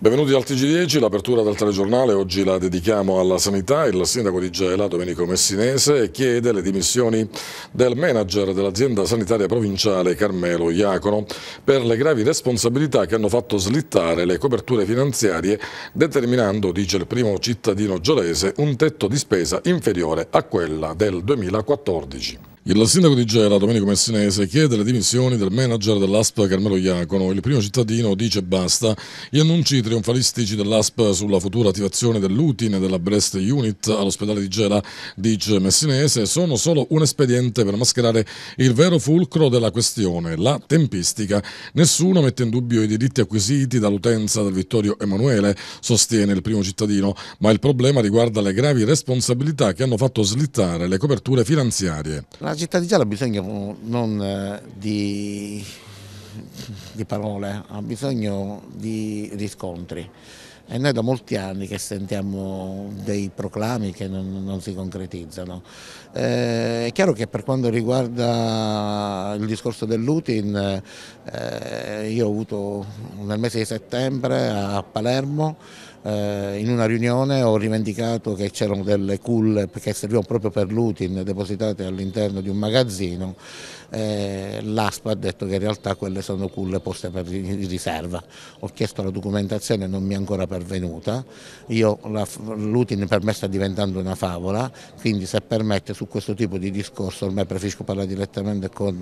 Benvenuti al TG10, l'apertura del telegiornale oggi la dedichiamo alla sanità. Il sindaco di Gela, Domenico Messinese, chiede le dimissioni del manager dell'azienda sanitaria provinciale Carmelo Iacono per le gravi responsabilità che hanno fatto slittare le coperture finanziarie determinando, dice il primo cittadino giolese, un tetto di spesa inferiore a quella del 2014. Il sindaco di Gela, Domenico Messinese, chiede le dimissioni del manager dell'ASP Carmelo Iacono. Il primo cittadino dice basta. Gli annunci trionfalistici dell'ASP sulla futura attivazione dell'UTIN della Brest Unit all'ospedale di Gela, dice Messinese, sono solo un espediente per mascherare il vero fulcro della questione, la tempistica. Nessuno mette in dubbio i diritti acquisiti dall'utenza del Vittorio Emanuele, sostiene il primo cittadino, ma il problema riguarda le gravi responsabilità che hanno fatto slittare le coperture finanziarie. La città di Giallo ha bisogno non eh, di, di parole, ha bisogno di riscontri. E noi da molti anni che sentiamo dei proclami che non, non si concretizzano. Eh, è chiaro che per quanto riguarda il discorso dell'Utin, eh, io ho avuto nel mese di settembre a Palermo eh, in una riunione ho rivendicato che c'erano delle culle che servivano proprio per l'UTIN depositate all'interno di un magazzino, eh, l'ASPA ha detto che in realtà quelle sono culle poste per riserva. Ho chiesto la documentazione, e non mi è ancora pervenuta, l'UTIN per me sta diventando una favola, quindi se permette su questo tipo di discorso ormai preferisco parlare direttamente con,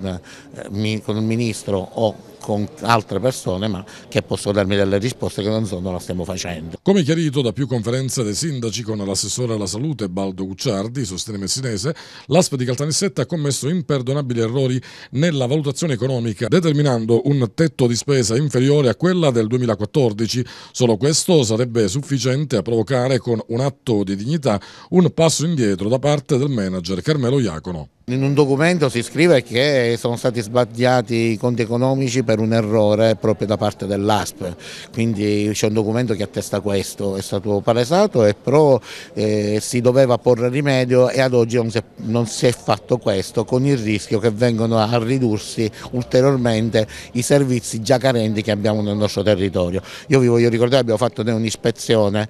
eh, con il Ministro o con altre persone ma che possono darmi delle risposte che non so, non la stiamo facendo. Come chiarito da più conferenze dei sindaci con l'assessore alla salute Baldo Gucciardi, sostegno messinese, l'ASP di Caltanissetta ha commesso imperdonabili errori nella valutazione economica determinando un tetto di spesa inferiore a quella del 2014. Solo questo sarebbe sufficiente a provocare con un atto di dignità un passo indietro da parte del manager Carmelo Iacono. In un documento si scrive che sono stati sbagliati i conti economici per un errore proprio da parte dell'ASP, quindi c'è un documento che attesta questo, è stato palesato e però eh, si doveva porre rimedio e ad oggi non si, è, non si, è, fatto questo con il rischio che vengano a ridursi ulteriormente i servizi già carenti che abbiamo nel nostro territorio. Io vi voglio ricordare abbiamo fatto un'ispezione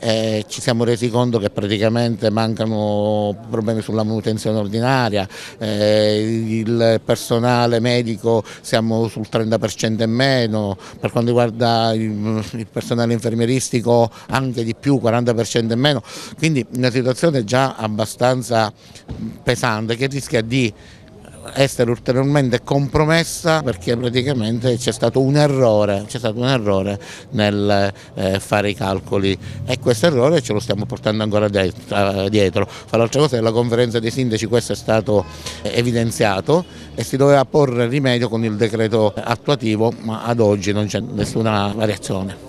eh, ci siamo resi conto che praticamente mancano problemi sulla manutenzione ordinaria, eh, il personale medico siamo sul 30% in meno, per quanto riguarda il, il personale infermieristico anche di più, 40% in meno, quindi una situazione già abbastanza pesante che rischia di essere ulteriormente compromessa perché praticamente c'è stato un errore, stato un errore nel eh, fare i calcoli e questo errore ce lo stiamo portando ancora dietro. dietro. Fra l'altra cosa nella conferenza dei sindaci questo è stato eh, evidenziato e si doveva porre rimedio con il decreto attuativo ma ad oggi non c'è nessuna variazione.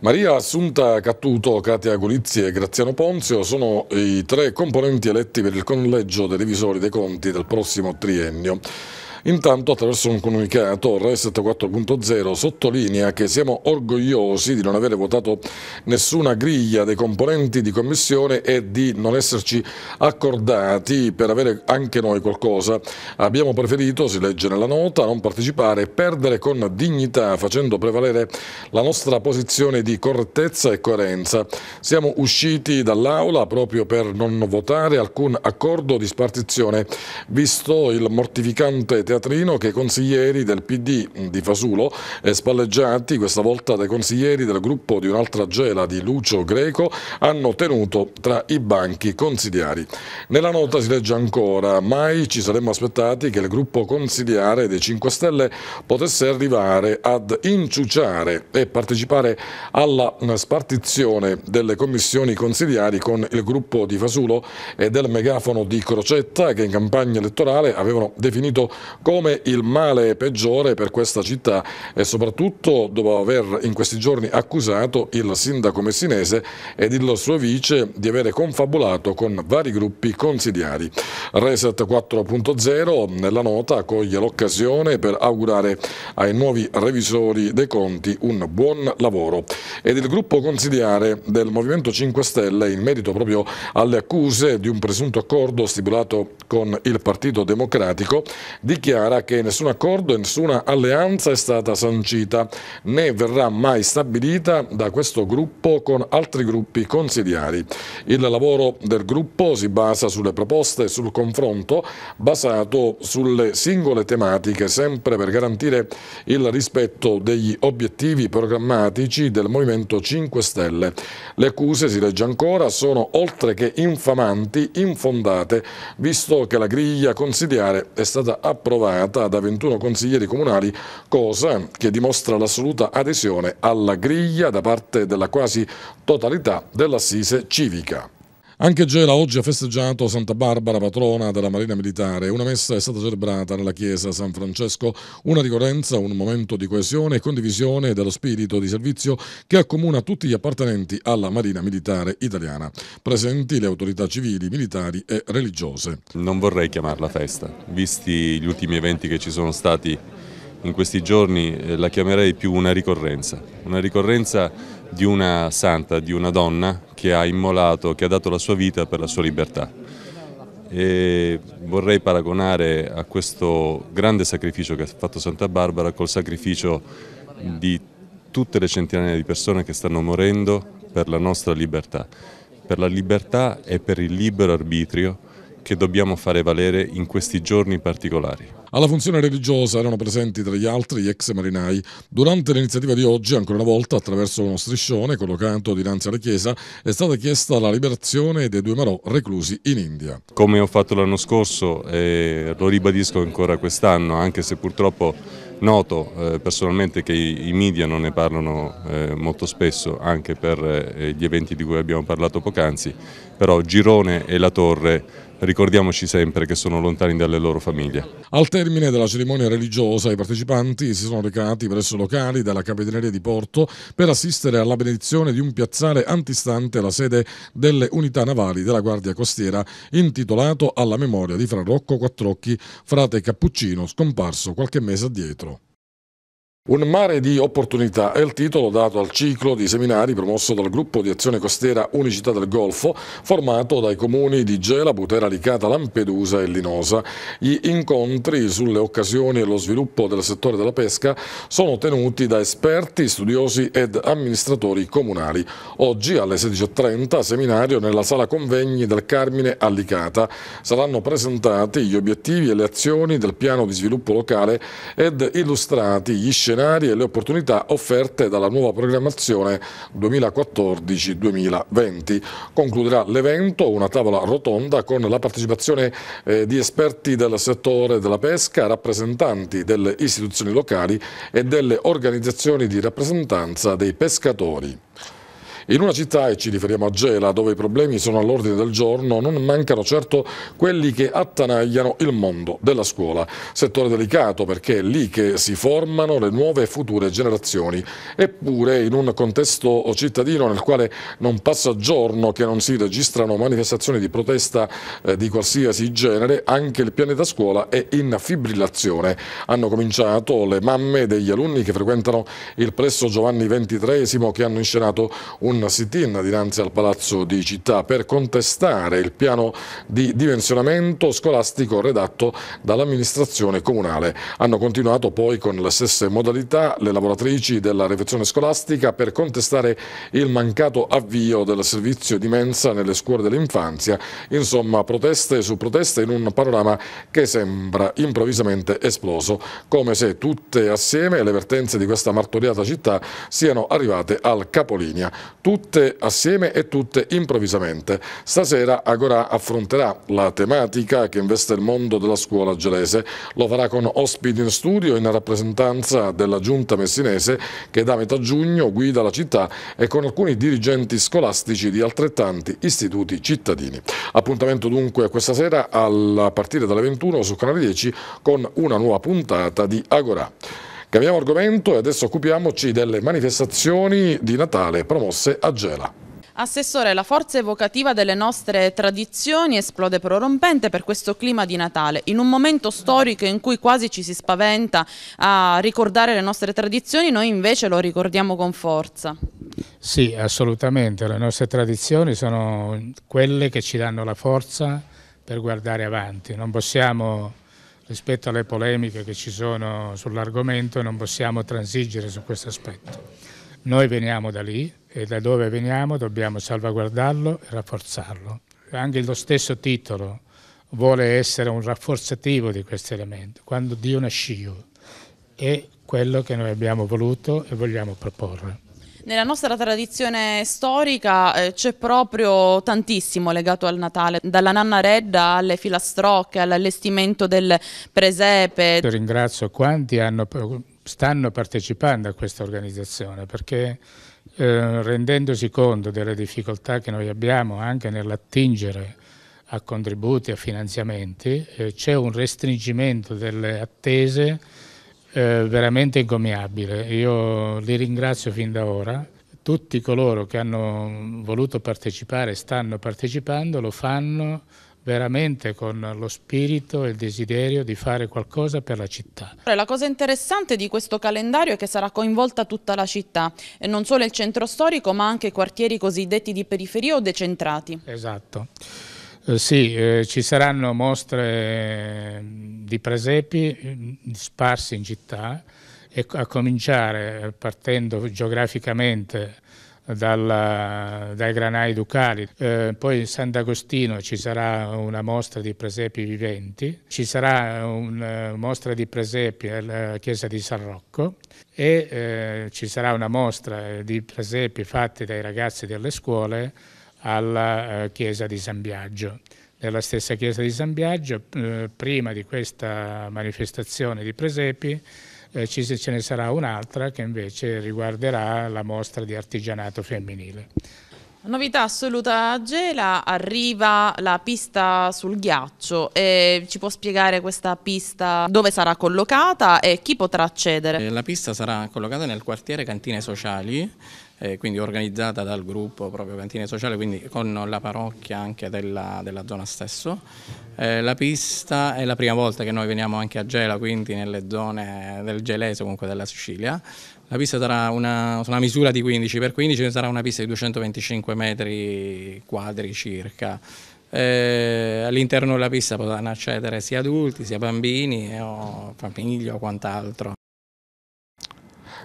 Maria Assunta Cattuto, Katia Golizzi e Graziano Ponzio sono i tre componenti eletti per il collegio dei revisori dei conti del prossimo triennio. Intanto attraverso un comunicato RES 4.0 sottolinea che siamo orgogliosi di non avere votato nessuna griglia dei componenti di commissione e di non esserci accordati per avere anche noi qualcosa. Abbiamo preferito, si legge nella nota, non partecipare e perdere con dignità facendo prevalere la nostra posizione di correttezza e coerenza. Siamo usciti dall'aula proprio per non votare alcun accordo di spartizione, visto il mortificante teatrino che i consiglieri del PD mm, di Fasulo, eh, spalleggiati questa volta dai consiglieri del gruppo di un'altra gela di Lucio Greco, hanno tenuto tra i banchi consigliari. Nella nota si legge ancora, mai ci saremmo aspettati che il gruppo consigliare dei 5 Stelle potesse arrivare ad inciuciare e partecipare alla mm, spartizione delle commissioni consigliari con il gruppo di Fasulo e del megafono di Crocetta che in campagna elettorale avevano definito come il male peggiore per questa città e soprattutto dopo aver in questi giorni accusato il sindaco messinese ed il suo vice di avere confabulato con vari gruppi consigliari. Reset 4.0 nella nota coglie l'occasione per augurare ai nuovi revisori dei conti un buon lavoro ed il gruppo consigliare del Movimento 5 Stelle in merito proprio alle accuse di un presunto accordo stipulato con il Partito Democratico di chi dichiara che nessun accordo e nessuna alleanza è stata sancita, né verrà mai stabilita da questo gruppo con altri gruppi consigliari. Il lavoro del gruppo si basa sulle proposte e sul confronto basato sulle singole tematiche, sempre per garantire il rispetto degli obiettivi programmatici del Movimento 5 Stelle. Le accuse, si legge ancora, sono oltre che infamanti, infondate, visto che la griglia consigliare è stata approvata approvata da 21 consiglieri comunali, cosa che dimostra l'assoluta adesione alla griglia da parte della quasi totalità dell'assise civica. Anche Gela oggi ha festeggiato Santa Barbara, patrona della Marina Militare. Una messa è stata celebrata nella chiesa San Francesco, una ricorrenza, un momento di coesione e condivisione dello spirito di servizio che accomuna tutti gli appartenenti alla Marina Militare italiana, presenti le autorità civili, militari e religiose. Non vorrei chiamarla festa, visti gli ultimi eventi che ci sono stati in questi giorni, eh, la chiamerei più una ricorrenza, una ricorrenza di una santa, di una donna che ha immolato, che ha dato la sua vita per la sua libertà. E vorrei paragonare a questo grande sacrificio che ha fatto Santa Barbara col sacrificio di tutte le centinaia di persone che stanno morendo per la nostra libertà, per la libertà e per il libero arbitrio che dobbiamo fare valere in questi giorni particolari. Alla funzione religiosa erano presenti tra gli altri gli ex marinai. Durante l'iniziativa di oggi, ancora una volta, attraverso uno striscione collocato dinanzi alla chiesa, è stata chiesta la liberazione dei due Marò reclusi in India. Come ho fatto l'anno scorso e lo ribadisco ancora quest'anno, anche se purtroppo noto eh, personalmente che i, i, media non ne parlano eh, molto spesso, anche per eh, gli eventi di cui abbiamo parlato poc'anzi, però Girone e la Torre ricordiamoci sempre che sono lontani dalle loro famiglie. Al termine della cerimonia religiosa i partecipanti si sono recati presso locali della Capitaneria di Porto per assistere alla benedizione di un piazzale antistante alla sede delle unità navali della Guardia Costiera intitolato alla memoria di Fra Rocco Quattrocchi, frate Cappuccino, scomparso qualche mese addietro. Un mare di opportunità è il titolo dato al ciclo di seminari promosso dal gruppo di azione costiera Unicità del Golfo, formato dai comuni di Gela, Butera, Licata, Lampedusa e Linosa. Gli incontri sulle occasioni e lo sviluppo del settore della pesca sono tenuti da esperti, studiosi ed amministratori comunali. Oggi alle 16.30 seminario nella sala convegni del Carmine a Licata. Saranno presentati gli obiettivi e le azioni del piano di sviluppo locale ed illustrati gli scenari scenari e le opportunità offerte dalla nuova programmazione 2014-2020. Concluderà l'evento una tavola rotonda con la partecipazione eh, di esperti del settore della pesca, rappresentanti delle istituzioni locali e delle organizzazioni di rappresentanza dei pescatori. In una città, e ci riferiamo a Gela, dove i problemi sono all'ordine del giorno, non mancano certo quelli che attanagliano il mondo della scuola. Settore delicato perché è lì che si formano le nuove e future generazioni. Eppure in un contesto cittadino nel quale non passa giorno che non si registrano manifestazioni di protesta eh, di qualsiasi genere, anche il pianeta scuola è in fibrillazione. Hanno cominciato le mamme degli alunni che frequentano il presso Giovanni XXIII che hanno inscenato un Anna Sitin dinanzi al Palazzo di Città per contestare il piano di dimensionamento scolastico redatto dall'amministrazione comunale. Hanno continuato poi con le stesse modalità le lavoratrici della refezione scolastica per contestare il mancato avvio del servizio di mensa nelle scuole dell'infanzia. Insomma, proteste su proteste in un panorama che sembra improvvisamente esploso, come se tutte assieme le vertenze di questa martoriata città siano arrivate al capolinea tutte assieme e tutte improvvisamente. Stasera Agora affronterà la tematica che investe il mondo della scuola gelese. Lo farà con ospiti in studio in rappresentanza della giunta messinese che da metà giugno guida la città e con alcuni dirigenti scolastici di altrettanti istituti cittadini. Appuntamento dunque questa sera a partire dalle 21 su Canale 10 con una nuova puntata di Agora. Cambiamo argomento e adesso occupiamoci delle manifestazioni di Natale promosse a Gela. Assessore, la forza evocativa delle nostre tradizioni esplode prorompente per questo clima di Natale, in un momento storico in cui quasi ci si spaventa a ricordare le nostre tradizioni, noi invece lo ricordiamo con forza. Sì, assolutamente, le nostre tradizioni sono quelle che ci danno la forza per guardare avanti, non possiamo rispetto alle polemiche che ci sono sull'argomento non possiamo transigere su questo aspetto. Noi veniamo da lì e da dove veniamo dobbiamo salvaguardarlo e rafforzarlo. Anche lo stesso titolo vuole essere un rafforzativo di questo elemento. quando Dio nasciu è quello che noi abbiamo voluto e vogliamo proporre. Nella nostra tradizione storica eh, c'è proprio tantissimo legato al Natale, dalla nanna redda alle filastrocche, all'allestimento del presepe. Io ringrazio quanti hanno, stanno partecipando a questa organizzazione perché eh, rendendosi conto delle difficoltà che noi abbiamo anche nell'attingere a contributi, a finanziamenti, eh, c'è un restringimento delle attese eh, veramente incomiabile. Io li ringrazio fin da ora. Tutti coloro che hanno voluto partecipare stanno partecipando, lo fanno veramente con lo spirito e il desiderio di fare qualcosa per la città. La cosa interessante di questo calendario è che sarà coinvolta tutta la città, e non solo il centro storico ma anche quartieri cosiddetti di periferia o decentrati. Esatto. Eh, sì, eh, ci saranno mostre eh, di presepi mm, sparsi in città, e a cominciare eh, partendo geograficamente dalla, dai granai ducali, eh, poi in Sant'Agostino ci sarà una mostra di presepi viventi, ci sarà una mostra di presepi alla chiesa di San Rocco e eh, ci sarà una mostra di presepi fatti dai ragazzi delle scuole alla eh, chiesa di San Biagio. Nella stessa chiesa di San Biagio, eh, prima di questa manifestazione di presepi, eh, ce ne sarà un'altra che invece riguarderà la mostra di artigianato femminile. Novità assoluta a Gela, arriva la pista sul ghiaccio, eh, ci può spiegare questa pista dove sarà collocata e chi potrà accedere? La pista sarà collocata nel quartiere Cantine Sociali eh, quindi organizzata dal gruppo proprio Cantine Sociale, quindi con la parrocchia anche della, della zona stesso. Eh, la pista è la prima volta che noi veniamo anche a Gela, quindi nelle zone del Gelese, comunque della Sicilia. La pista sarà una, una misura di 15x15, sarà una pista di 225 metri quadri circa. Eh, all'interno della pista potranno accedere sia adulti sia bambini eh, o famiglie o quant'altro.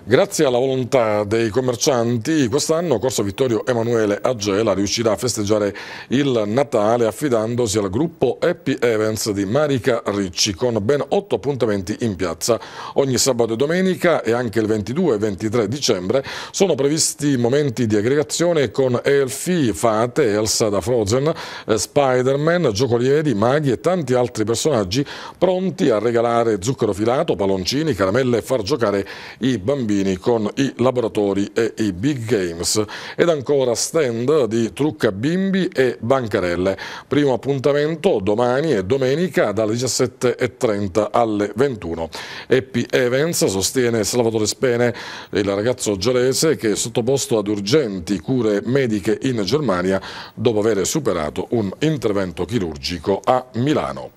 Grazie alla volontà dei commercianti, quest'anno Corso Vittorio Emanuele Agela riuscirà a festeggiare il Natale affidandosi al gruppo Happy Events di Marica Ricci con ben otto appuntamenti in piazza. Ogni sabato e domenica e anche il 22 e 23 dicembre sono previsti momenti di aggregazione con Elfi, Fate, Elsa da Frozen, eh, Spider-Man, giocolieri, maghi e tanti altri personaggi pronti a regalare zucchero filato, palloncini, caramelle e far giocare i bambini Cherubini con i laboratori e i Big Games ed ancora stand di Trucca Bimbi e Bancarelle. Primo appuntamento domani e domenica dalle 17.30 alle 21. Happy Evans sostiene Salvatore Spene, il ragazzo gelese che è sottoposto ad urgenti cure mediche in Germania dopo aver superato un intervento chirurgico a Milano.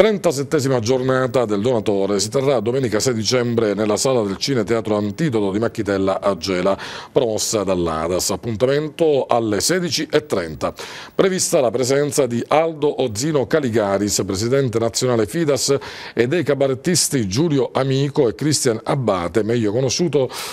37 giornata del donatore si terrà domenica 6 dicembre nella sala del Cine Teatro Antidoto di Macchitella a Gela, promossa dall'Adas. Appuntamento alle 16.30. Prevista la presenza di Aldo Ozzino Caligaris, presidente nazionale Fidas, e dei cabarettisti Giulio Amico e Christian Abbate, meglio,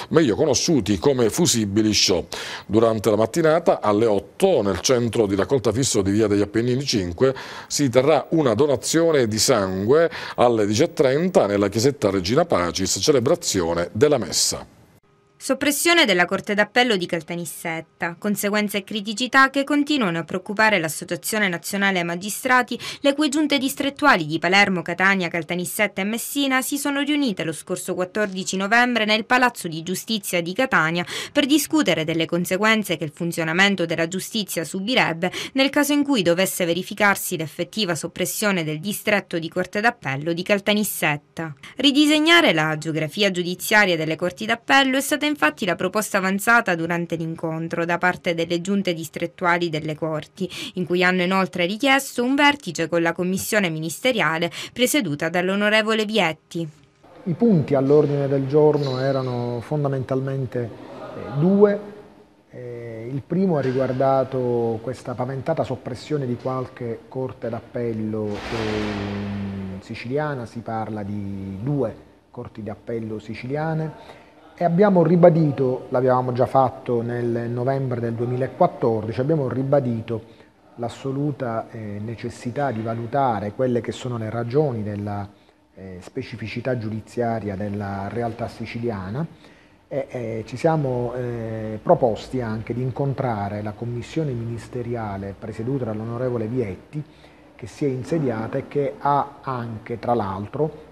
meglio conosciuti come Fusibili Show. Durante la mattinata alle 8 nel centro di raccolta fisso di Via degli Appennini 5 si terrà una donazione di di sangue alle 10.30 nella chiesetta Regina Pacis, celebrazione della messa. Soppressione della Corte d'Appello di Caltanissetta, conseguenze e criticità che continuano a preoccupare l'Associazione Nazionale Magistrati, le cui giunte distrettuali di Palermo, Catania, Caltanissetta e Messina si sono riunite lo scorso 14 novembre nel Palazzo di Giustizia di Catania per discutere delle conseguenze che il funzionamento della giustizia subirebbe nel caso in cui dovesse verificarsi l'effettiva soppressione del distretto di Corte d'Appello di Caltanissetta. Ridisegnare la geografia giudiziaria delle Corti d'Appello è stata infatti la proposta avanzata durante l'incontro da parte delle giunte distrettuali delle Corti, in cui hanno inoltre richiesto un vertice con la commissione ministeriale presieduta dall'onorevole Vietti. I punti all'ordine del giorno erano fondamentalmente eh, due. Eh, il primo ha riguardato questa paventata soppressione di qualche corte d'appello ehm, siciliana, si parla di due corti d'appello siciliane e abbiamo ribadito, l'abbiamo già fatto nel novembre del 2014, abbiamo ribadito l'assoluta eh, necessità di valutare quelle che sono le ragioni della eh, specificità giudiziaria della realtà siciliana e, e eh, ci siamo eh, proposti anche di incontrare la commissione ministeriale presieduta dall'onorevole Vietti che si è insediata e che ha anche tra l'altro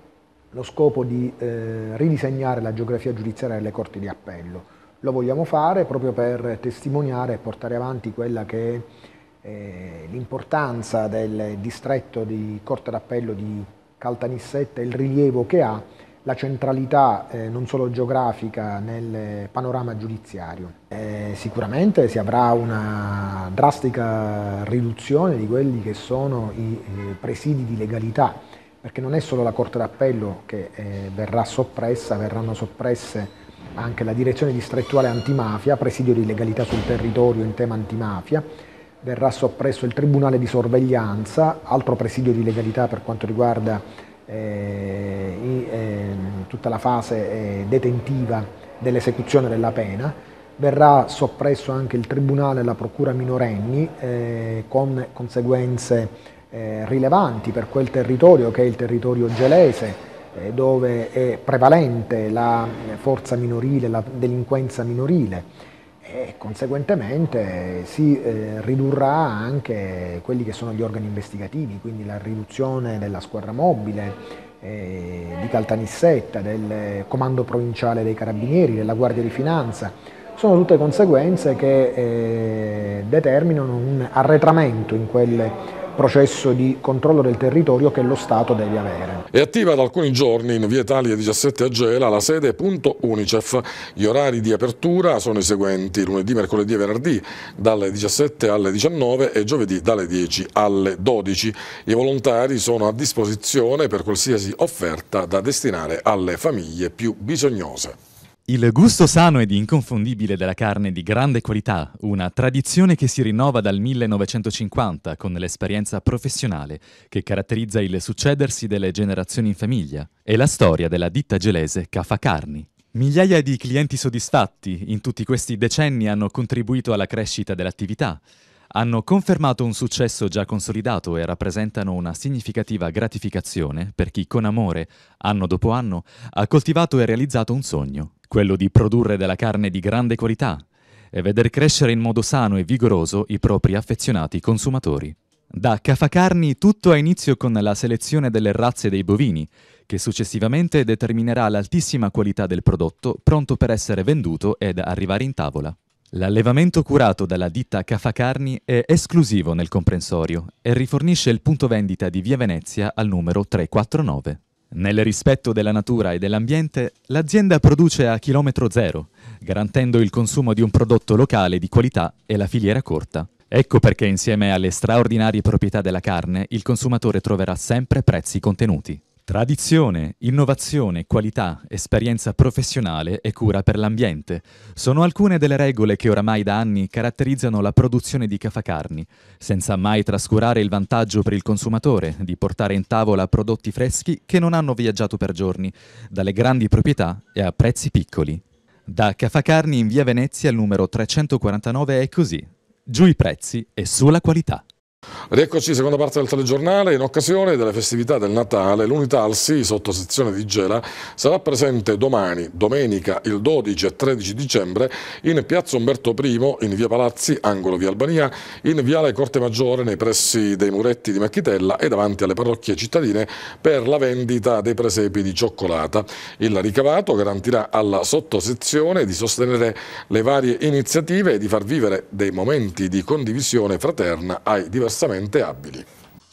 lo scopo di eh, ridisegnare la geografia giudiziaria delle corti di appello. Lo vogliamo fare proprio per testimoniare e portare avanti quella che è eh, l'importanza del distretto di corte d'appello di Caltanissetta, il rilievo che ha, la centralità eh, non solo geografica nel panorama giudiziario. Eh, sicuramente si avrà una drastica riduzione di quelli che sono i eh, presidi di legalità perché non è solo la Corte d'Appello che eh, verrà soppressa, verranno soppresse anche la direzione distrettuale antimafia, presidio di legalità sul territorio in tema antimafia, verrà soppresso il Tribunale di sorveglianza, altro presidio di legalità per quanto riguarda eh, eh, tutta la fase eh, detentiva dell'esecuzione della pena, verrà soppresso anche il Tribunale e la Procura minorenni eh, con conseguenze eh, rilevanti per quel territorio che è il territorio gelese, eh, dove è prevalente la eh, forza minorile, la delinquenza minorile e conseguentemente si eh, ridurrà anche quelli che sono gli organi investigativi, quindi la riduzione della squadra mobile, eh, di Caltanissetta, del comando provinciale dei carabinieri, della Guardia di Finanza, sono tutte conseguenze che eh, determinano un arretramento in quelle processo di controllo del territorio che lo Stato deve avere. È attiva da alcuni giorni in via Italia 17 a Gela la sede punto Unicef. Gli orari di apertura sono i seguenti, lunedì, mercoledì e venerdì dalle 17 alle 19 e giovedì dalle 10 alle 12. I volontari sono a disposizione per qualsiasi offerta da destinare alle famiglie più bisognose. Il gusto sano ed inconfondibile della carne di grande qualità, una tradizione che si rinnova dal 1950 con l'esperienza professionale che caratterizza il succedersi delle generazioni in famiglia, è la storia della ditta gelese Caffa Carni. Migliaia di clienti soddisfatti in tutti questi decenni hanno contribuito alla crescita dell'attività, hanno confermato un successo già consolidato e rappresentano una significativa gratificazione per chi con amore, anno dopo anno, ha coltivato e realizzato un sogno, quello di produrre della carne di grande qualità e veder crescere in modo sano e vigoroso i propri affezionati consumatori. Da Cafacarni tutto ha inizio con la selezione delle razze dei bovini, che successivamente determinerà l'altissima qualità del prodotto pronto per essere venduto ed arrivare in tavola. L'allevamento curato dalla ditta Cafacarni è esclusivo nel comprensorio e rifornisce il punto vendita di Via Venezia al numero 349. Nel rispetto della natura e dell'ambiente, l'azienda produce a chilometro zero, garantendo il consumo di un prodotto locale di qualità e la filiera corta. Ecco perché insieme alle straordinarie proprietà della carne, il consumatore troverà sempre prezzi contenuti. Tradizione, innovazione, qualità, esperienza professionale e cura per l'ambiente sono alcune delle regole che oramai da anni caratterizzano la produzione di cafacarni, senza mai trascurare il vantaggio per il consumatore di portare in tavola prodotti freschi che non hanno viaggiato per giorni, dalle grandi proprietà e a prezzi piccoli. Da Cafacarni in via Venezia al numero 349 è così. Giù i prezzi e sulla qualità. Rieccoci, seconda parte del telegiornale. In occasione delle festività del Natale, l'unità l'Unitalsi, sottosezione di Gela, sarà presente domani, domenica, il 12 e 13 dicembre, in piazza Umberto I, in via Palazzi, angolo via Albania, in viale Corte Maggiore, nei pressi dei muretti di Macchitella e davanti alle parrocchie cittadine per la vendita dei presepi di cioccolata. Il ricavato garantirà alla sottosezione di sostenere le varie iniziative e di far vivere dei momenti di condivisione fraterna ai diversi diversamente abili.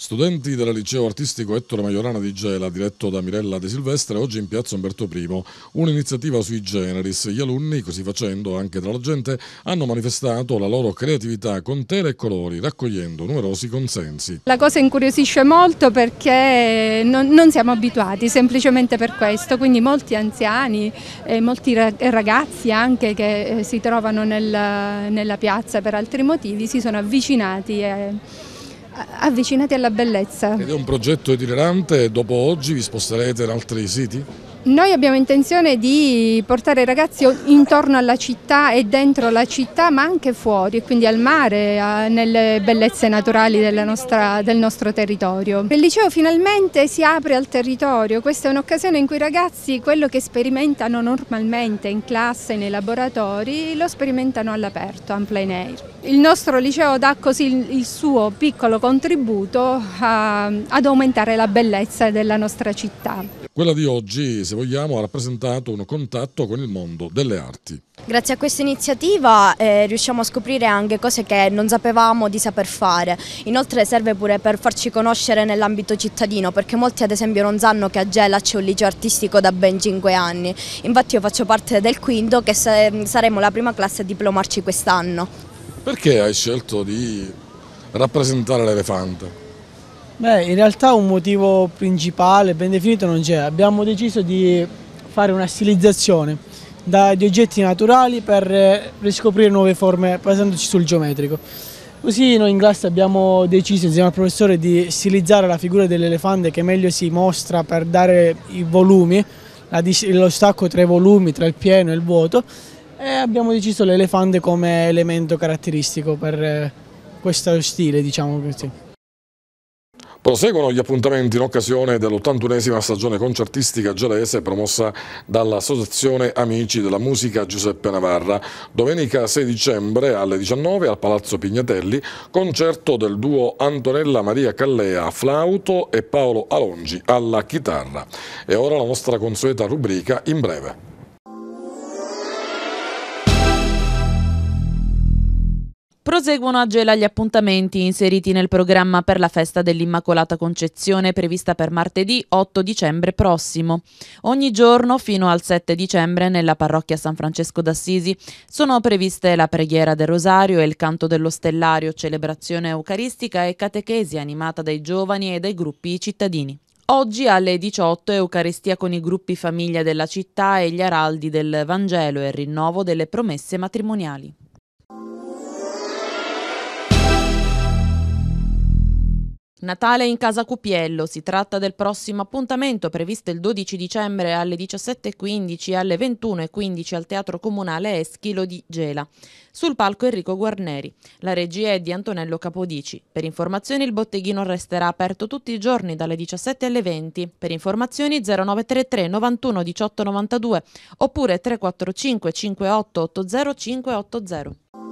Studenti del liceo artistico Ettore Maiorana di Gela, diretto da Mirella De Silvestre, oggi in piazza Umberto I, un'iniziativa sui generis. Gli alunni, così facendo anche tra la gente, hanno manifestato la loro creatività con tele e colori, raccogliendo numerosi consensi. La cosa incuriosisce molto perché non, non siamo abituati, semplicemente per questo, quindi molti anziani e molti ragazzi anche che eh, si trovano nel, nella piazza per altri motivi si sono avvicinati. E avvicinati alla bellezza. Ed è un progetto itinerante, dopo oggi vi sposterete in altri siti? Noi abbiamo intenzione di portare i ragazzi intorno alla città e dentro la città ma anche fuori, quindi al mare, nelle bellezze naturali nostra, del nostro territorio. Il liceo finalmente si apre al territorio, questa è un'occasione in cui i ragazzi quello che sperimentano normalmente in classe, nei laboratori, lo sperimentano all'aperto, in plein air. Il nostro liceo dà così il suo piccolo contributo a, ad aumentare la bellezza della nostra città. Quella di oggi, se vogliamo, ha rappresentato un contatto con il mondo delle arti. Grazie a questa iniziativa eh, riusciamo a scoprire anche cose che non sapevamo di saper fare. Inoltre serve pure per farci conoscere nell'ambito cittadino, perché molti ad esempio non sanno che a Gela c'è un liceo artistico da ben 5 anni. Infatti io faccio parte del quinto che saremo la prima classe a diplomarci quest'anno. Perché hai scelto di rappresentare l'elefante? Beh, in realtà un motivo principale, ben definito, non c'è. Abbiamo deciso di fare una stilizzazione di oggetti naturali per eh, riscoprire nuove forme basandoci sul geometrico. Così noi in classe abbiamo deciso insieme al professore di stilizzare la figura dell'elefante che meglio si mostra per dare i volumi, lo stacco tra i volumi, tra il pieno e il vuoto e abbiamo deciso l'elefante come elemento caratteristico per eh, questo stile, diciamo così. Proseguono gli appuntamenti in occasione dell'81esima stagione concertistica gelese promossa dall'Associazione Amici della Musica Giuseppe Navarra. Domenica 6 dicembre alle 19 al Palazzo Pignatelli, concerto del duo Antonella Maria Callea a flauto e Paolo Alongi alla chitarra. E ora la nostra consueta rubrica in breve. Proseguono a Gela gli appuntamenti inseriti nel programma per la festa dell'Immacolata Concezione prevista per martedì 8 dicembre prossimo. Ogni giorno fino al 7 dicembre nella parrocchia San Francesco d'Assisi sono previste la preghiera del rosario e il canto dello stellario, celebrazione eucaristica e catechesi animata dai giovani e dai gruppi cittadini. Oggi alle 18 Eucaristia con i gruppi famiglia della città e gli araldi del Vangelo e il rinnovo delle promesse matrimoniali. Natale in casa Cupiello, si tratta del prossimo appuntamento previsto il 12 dicembre alle 17.15 e alle 21.15 al Teatro Comunale Eschilo di Gela. Sul palco Enrico Guarneri. La regia è di Antonello Capodici. Per informazioni il botteghino resterà aperto tutti i giorni dalle 17 alle 20. Per informazioni 0933 91 18 92 oppure 345 58 80 580.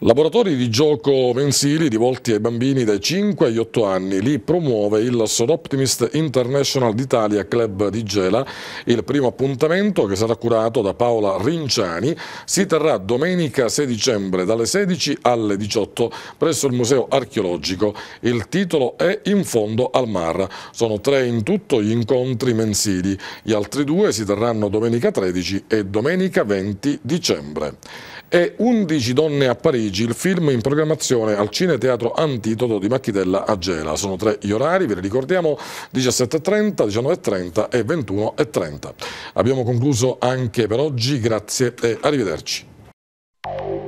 Laboratori di gioco mensili rivolti ai bambini dai 5 agli 8 anni, li promuove il Son Optimist International d'Italia Club di Gela. Il primo appuntamento, che sarà curato da Paola Rinciani, si terrà domenica 6 dicembre dalle 16 alle 18 presso il Museo Archeologico. Il titolo è In fondo al mar. Sono tre in tutto gli incontri mensili, gli altri due si terranno domenica 13 e domenica 20 dicembre e 11 donne a Parigi, il film in programmazione al Cineteatro Antitoto di Macchitella a Gela. Sono tre gli orari, ve li ricordiamo, 17.30, 19.30 e 21.30. Abbiamo concluso anche per oggi, grazie e arrivederci.